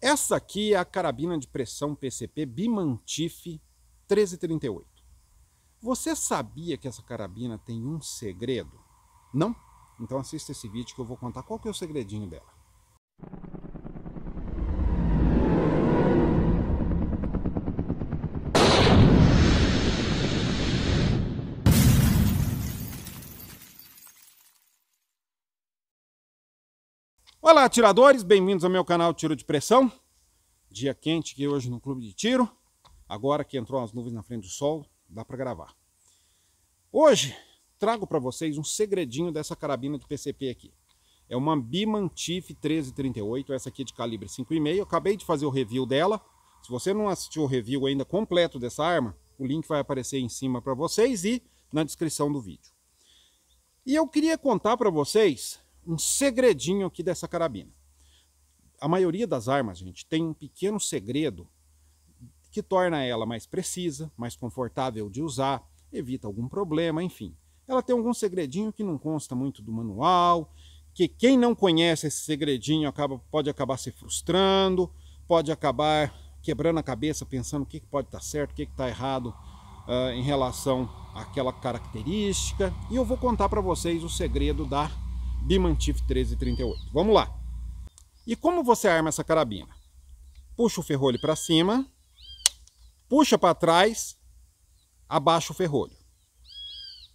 Essa aqui é a carabina de pressão PCP Bimantife 1338. Você sabia que essa carabina tem um segredo? Não? Então assista esse vídeo que eu vou contar qual que é o segredinho dela. Olá, atiradores, bem-vindos ao meu canal Tiro de Pressão. Dia quente aqui hoje no clube de tiro. Agora que entrou as nuvens na frente do sol, dá para gravar. Hoje trago para vocês um segredinho dessa carabina de PCP aqui. É uma Bimantif 1338, essa aqui é de calibre 5,5. Eu acabei de fazer o review dela. Se você não assistiu o review ainda completo dessa arma, o link vai aparecer em cima para vocês e na descrição do vídeo. E eu queria contar para vocês um segredinho aqui dessa carabina. A maioria das armas, gente, tem um pequeno segredo que torna ela mais precisa, mais confortável de usar, evita algum problema, enfim. Ela tem algum segredinho que não consta muito do manual, que quem não conhece esse segredinho acaba, pode acabar se frustrando, pode acabar quebrando a cabeça pensando o que, pode estar tá certo, o que está errado uh, em relação àquela característica. E eu vou contar para vocês o segredo da Bimantif 1338. Vamos lá. E como você arma essa carabina? Puxa o ferrolho para cima, puxa para trás, abaixa o ferrolho.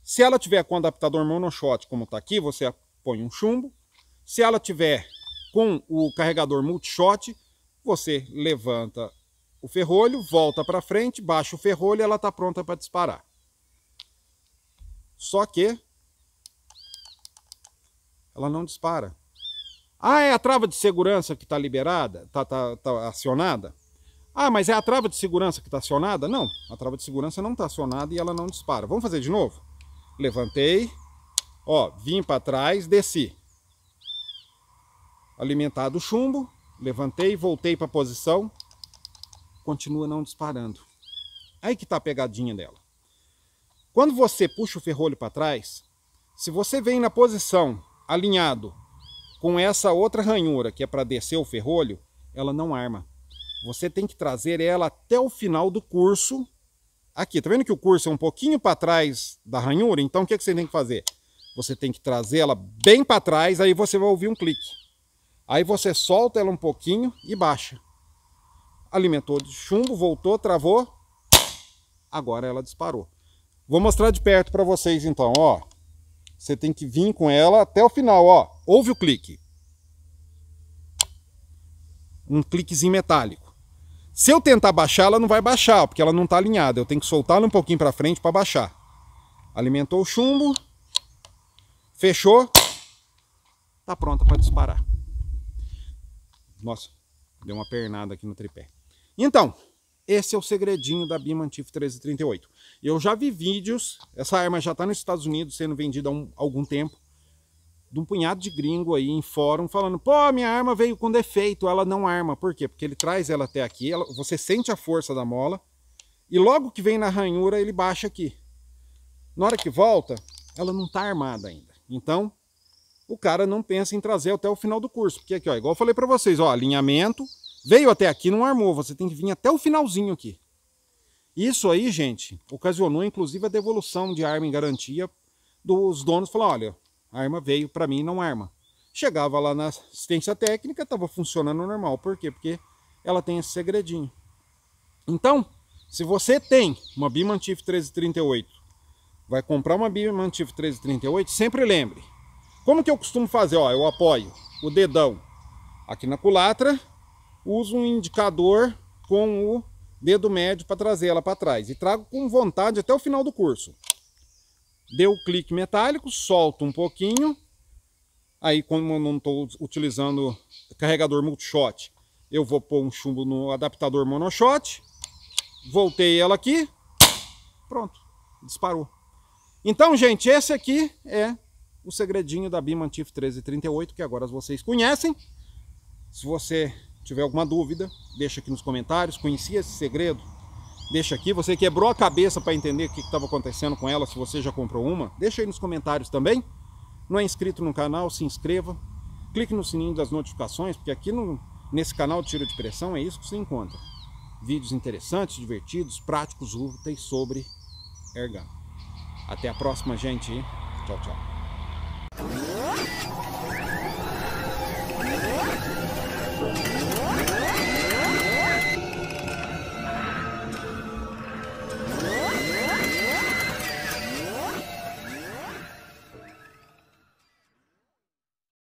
Se ela tiver com adaptador monoshot, como está aqui, você põe um chumbo. Se ela tiver com o carregador multishot, você levanta o ferrolho, volta para frente, baixa o ferrolho e ela está pronta para disparar. Só que ela não dispara. Ah, é a trava de segurança que está liberada, está tá, tá acionada? Ah, mas é a trava de segurança que está acionada? Não, a trava de segurança não está acionada e ela não dispara. Vamos fazer de novo? Levantei, ó, vim para trás, desci. Alimentado o chumbo, levantei, voltei para a posição, continua não disparando. Aí que está a pegadinha dela. Quando você puxa o ferrolho para trás, se você vem na posição alinhado com essa outra ranhura que é para descer o ferrolho, ela não arma. Você tem que trazer ela até o final do curso. Aqui, tá vendo que o curso é um pouquinho para trás da ranhura? Então o que, é que você tem que fazer? Você tem que trazer ela bem para trás, aí você vai ouvir um clique. Aí você solta ela um pouquinho e baixa. Alimentou de chumbo, voltou, travou. Agora ela disparou. Vou mostrar de perto para vocês então, ó. Você tem que vir com ela até o final, ó. Ouve o clique. Um cliquezinho metálico. Se eu tentar baixar, ela não vai baixar, porque ela não está alinhada. Eu tenho que soltar ela um pouquinho para frente para baixar. Alimentou o chumbo. Fechou. Tá pronta para disparar. Nossa, deu uma pernada aqui no tripé. Então, esse é o segredinho da Bimantif 1338. Eu já vi vídeos, essa arma já está nos Estados Unidos sendo vendida há um, algum tempo, de um punhado de gringo aí em fórum falando, pô, minha arma veio com defeito, ela não arma. Por quê? Porque ele traz ela até aqui, ela, você sente a força da mola, e logo que vem na ranhura, ele baixa aqui. Na hora que volta, ela não está armada ainda. Então, o cara não pensa em trazer até o final do curso. Porque aqui, ó, igual eu falei para vocês, ó, alinhamento, Veio até aqui, não armou. Você tem que vir até o finalzinho aqui. Isso aí, gente, ocasionou inclusive a devolução de arma em garantia dos donos. falou olha, a arma veio para mim, não arma. Chegava lá na assistência técnica, estava funcionando normal. Por quê? Porque ela tem esse segredinho. Então, se você tem uma Bimantif 1338, vai comprar uma Bimantif 1338, sempre lembre. Como que eu costumo fazer? Ó, eu apoio o dedão aqui na culatra uso um indicador com o dedo médio para trazer ela para trás. E trago com vontade até o final do curso. Deu o clique metálico, solto um pouquinho. Aí, como eu não estou utilizando carregador multishot, eu vou pôr um chumbo no adaptador monoshot. Voltei ela aqui. Pronto, disparou. Então, gente, esse aqui é o segredinho da Bimantif 1338, que agora vocês conhecem. Se você tiver alguma dúvida, deixa aqui nos comentários. Conhecia esse segredo? Deixa aqui. Você quebrou a cabeça para entender o que estava acontecendo com ela, se você já comprou uma, deixa aí nos comentários também. Não é inscrito no canal, se inscreva. Clique no sininho das notificações, porque aqui no, nesse canal Tiro de Pressão é isso que você encontra. Vídeos interessantes, divertidos, práticos, úteis sobre ergam. Até a próxima, gente. Tchau, tchau.